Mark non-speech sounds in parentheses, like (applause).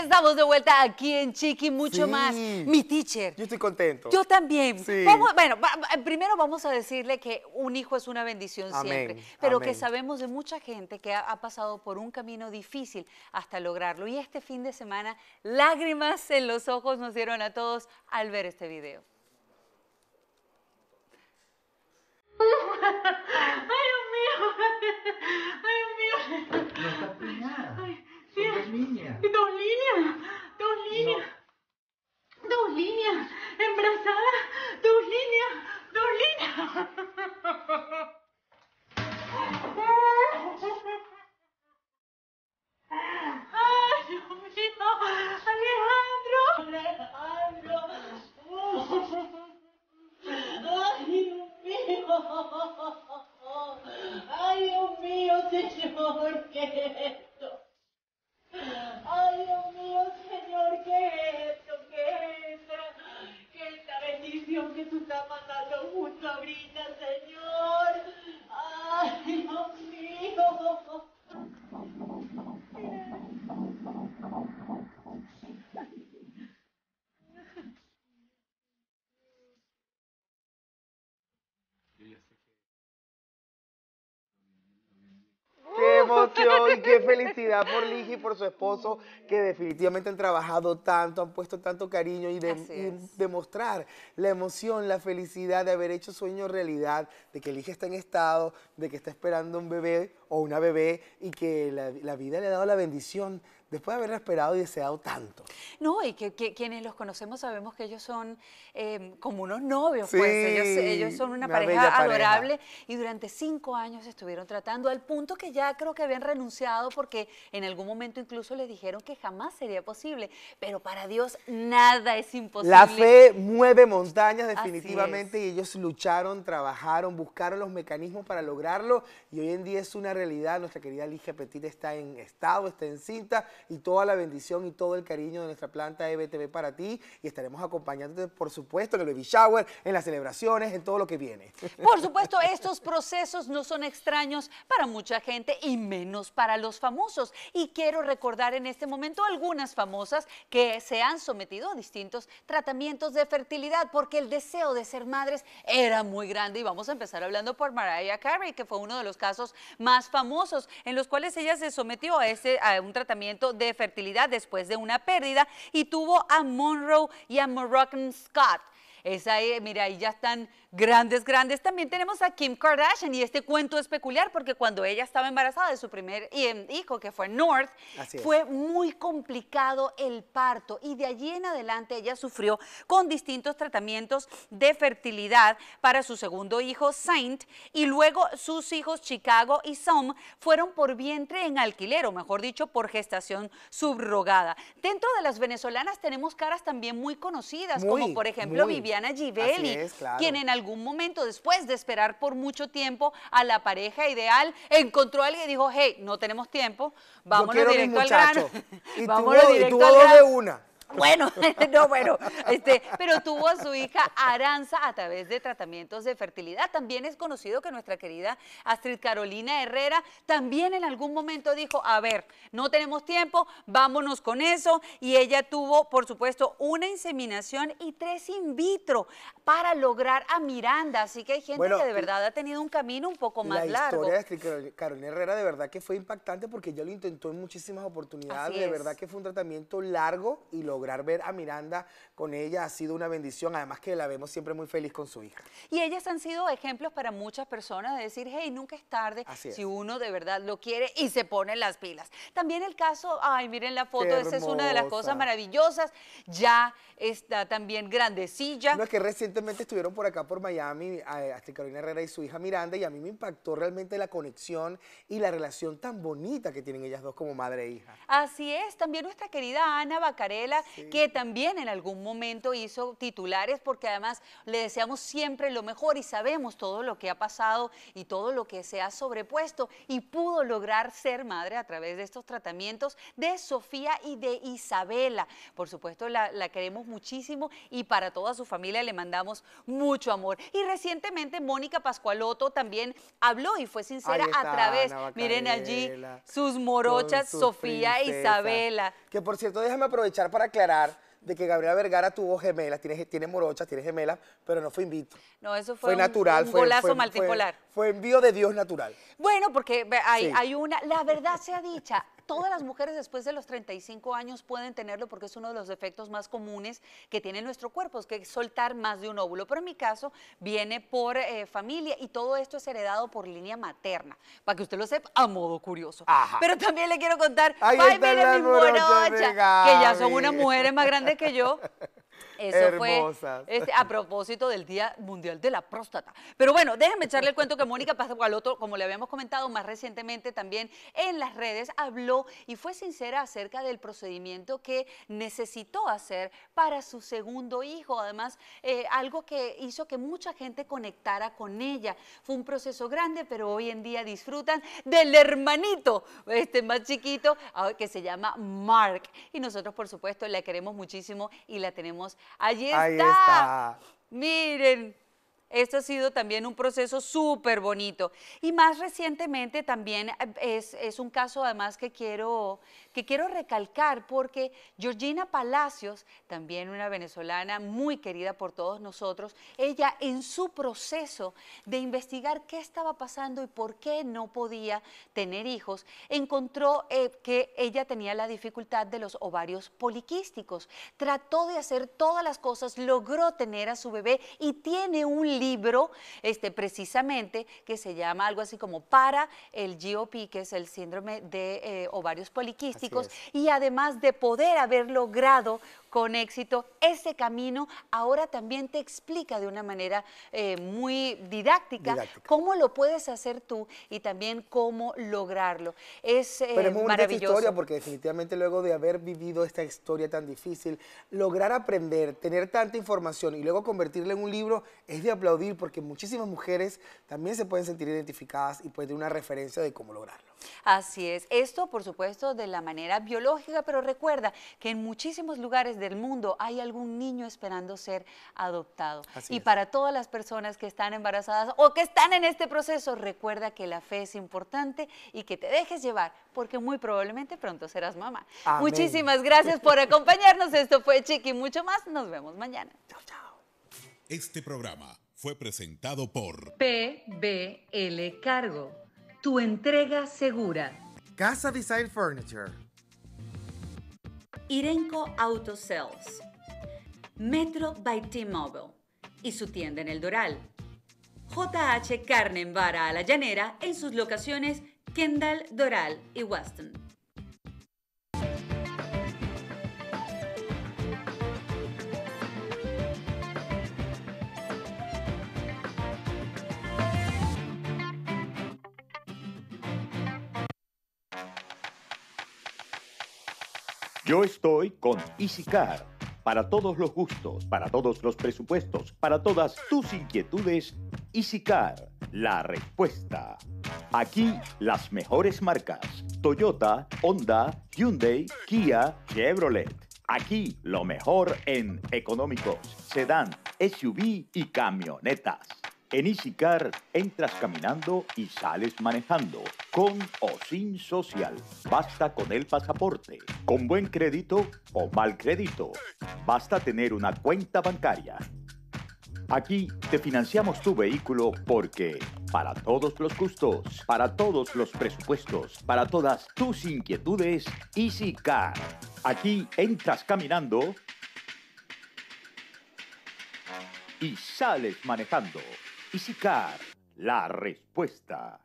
estamos de vuelta aquí en Chiqui, mucho más. Mi teacher. Yo estoy contento. Yo también. bueno, primero vamos a decirle que un hijo es una bendición siempre, pero que sabemos de mucha gente que ha, ha, pasado por un camino difícil hasta lograrlo. Y este fin de semana, lágrimas en los ojos nos dieron a todos al ver este video. (laughs) y qué felicidad por Ligi y por su esposo, que definitivamente han trabajado tanto, han puesto tanto cariño y, demostrar la emoción, la felicidad de haber hecho sueño realidad, de que Ligi está en estado, de que está esperando un bebé o una bebé y que la vida le ha dado la bendición después de haber esperado y deseado tanto. No, y que, quienes los conocemos sabemos que ellos son em, como unos novios, pues ellos, son una, pareja adorable y durante cinco años estuvieron tratando al punto que ya creo que habían renunciado porque en algún momento incluso les dijeron que jamás sería posible, pero para Dios nada es imposible. La fe mueve montañas definitivamente y ellos lucharon, trabajaron, buscaron los mecanismos para lograrlo y hoy en día es una realidad. Nuestra querida Ligia Petit está en estado, está en cinta y toda la bendición y todo el cariño de nuestra planta EBTV para ti y estaremos acompañándote, por supuesto, en el baby shower, en las celebraciones, en todo lo que viene. (laughs) Por supuesto, estos procesos no son extraños para mucha gente y menos para los famosos. Y quiero recordar en este momento algunas famosas que se han sometido a distintos tratamientos de fertilidad porque el deseo de ser madres era muy grande. Y vamos a empezar hablando por Mariah Carey, que fue uno de los casos más famosos en los cuales ella se sometió a, a un tratamiento de fertilidad después de una pérdida y tuvo a Monroe y a Moroccan Scott esa, mira, ahí ya están grandes, grandes. También tenemos a Kim Kardashian y este cuento es peculiar porque cuando ella estaba embarazada de su primer em, hijo, que fue North, fue muy complicado el parto y de allí en adelante ella sufrió con distintos tratamientos de fertilidad para su segundo hijo, Saint, y luego sus hijos, Chicago y Som, fueron por vientre en alquiler, o mejor dicho, por gestación subrogada. Dentro de las venezolanas tenemos caras también muy conocidas, como por ejemplo Viviana a Givelli, quien en algún momento, después de esperar por mucho tiempo a la pareja ideal, encontró a alguien y dijo, hey, no tenemos tiempo, vámonos directo al grano. (laughs) Y tuvo, directo dos de una. Bueno, (laughs) no, bueno, este, pero tuvo a su hija Aranza a través de tratamientos de fertilidad. También es conocido que nuestra querida Astrid Carolina Herrera también en algún momento dijo, a ver, no tenemos tiempo, vámonos con eso. Y ella tuvo, por supuesto, una inseminación y tres in vitro para lograr a Miranda. Así que hay gente que de verdad ha tenido un camino un poco más largo. La historia de Astrid Carolina Herrera de verdad que fue impactante porque ella lo intentó en muchísimas oportunidades. de verdad que fue un tratamiento largo y lo lograr ver a Miranda con ella ha sido una bendición, además que la vemos siempre muy feliz con su hija. Y ellas han sido ejemplos para muchas personas de decir, hey, nunca es tarde si uno de verdad lo quiere y se pone las pilas. También el caso, ay, miren la foto, esa es una de las cosas maravillosas, ya está también grandecilla. No, es que recientemente estuvieron por acá, por Miami, hasta este Carolina Herrera y su hija Miranda, y a mí me impactó realmente la conexión y la relación tan bonita que tienen ellas dos como madre e hija. Así es, también nuestra querida Ana Bacarela que también en algún momento hizo titulares porque además le deseamos siempre lo mejor y sabemos todo lo que ha pasado y todo lo que se ha sobrepuesto y pudo lograr ser madre a través de estos tratamientos de Sofía y de Isabela. Por supuesto, la, queremos muchísimo y para toda su familia le mandamos mucho amor. Y recientemente Mónica Pascualoto también habló y fue sincera a través, miren allí, sus morochas, Sofía e Isabela. Que por cierto, déjame aprovechar para que de que Gabriela Vergara tuvo gemelas, tiene, tiene morochas, tiene gemelas, pero no fue invito. No, eso fue, fue un, golazo fue, Fue, envío de Dios natural. Bueno, porque hay, hay una, la verdad se ha dicha, todas las mujeres después de los 35 años pueden tenerlo porque es uno de los defectos más comunes que tiene nuestro cuerpo, es que soltar más de un óvulo. Pero en mi caso viene por eh, familia y todo esto es heredado por línea materna, para que usted lo sepa a modo curioso. Pero también le quiero contar, ay, mire mi morocha, que ya son unas mujeres más grandes que yo. (laughs) Eso fue este, a propósito del Día Mundial de la Próstata. Pero bueno, déjenme echarle el cuento que Mónica Paz Gualoto, como le habíamos comentado más recientemente también en las redes, habló y fue sincera acerca del procedimiento que necesitó hacer para su segundo hijo. Además, eh, algo que hizo que mucha gente conectara con ella. Fue un proceso grande, pero hoy en día disfrutan del hermanito, este más chiquito, ah, que se llama Mark. Y nosotros, por supuesto, la queremos muchísimo y la tenemos ¡Allí está. Miren, esto ha sido también un proceso súper bonito. Y más recientemente también eh, es, un caso además que quiero, que quiero recalcar porque Georgina Palacios, también una venezolana muy querida por todos nosotros, ella en su proceso de investigar qué estaba pasando y por qué no podía tener hijos, encontró eh, que ella tenía la dificultad de los ovarios poliquísticos. Trató de hacer todas las cosas, logró tener a su bebé y tiene un libro este, precisamente que se llama algo así como para el GOP, que es el síndrome de eh, ovarios poliquísticos, y además de poder haber logrado con éxito ese camino, ahora también te explica de una manera eh, muy didáctica, cómo lo puedes hacer tú y también cómo lograrlo. Es, eh, maravilloso. historia porque definitivamente luego de haber vivido esta historia tan difícil, lograr aprender, tener tanta información y luego convertirla en un libro es de aplaudir porque muchísimas mujeres también se pueden sentir identificadas y pueden tener una referencia de cómo lograrlo. Así es. Esto, por supuesto, de la manera biológica, pero recuerda que en muchísimos lugares del mundo hay algún niño esperando ser adoptado. y para todas las personas que están embarazadas o que están en este proceso, recuerda que la fe es importante y que te dejes llevar, porque muy probablemente pronto serás mamá. Muchísimas gracias por acompañarnos. Esto fue Chiqui, mucho más. Nos vemos mañana. Chao, chao. Este programa fue presentado por PBL Cargo, tu entrega segura. Casa Design Furniture. Irenco Auto Sales. Metro by T-Mobile y su tienda en el Doral. JH Carne en Vara a la Llanera en sus locaciones Kendall, Doral y Weston. Yo estoy con EasyCar. Para todos los gustos, para todos los presupuestos, para todas tus inquietudes, EasyCar, la respuesta. Aquí las mejores marcas. Toyota, Honda, Hyundai, Kia, Chevrolet. Aquí lo mejor en económicos, sedán, SUV y camionetas. En EasyCar entras caminando y sales manejando, con o sin social. Basta con el pasaporte, con buen crédito o mal crédito. Basta tener una cuenta bancaria. Aquí te financiamos tu vehículo porque para todos los gustos, para todos los presupuestos, para todas tus inquietudes, EasyCar. Aquí entras caminando y sales manejando. Isicar, la respuesta.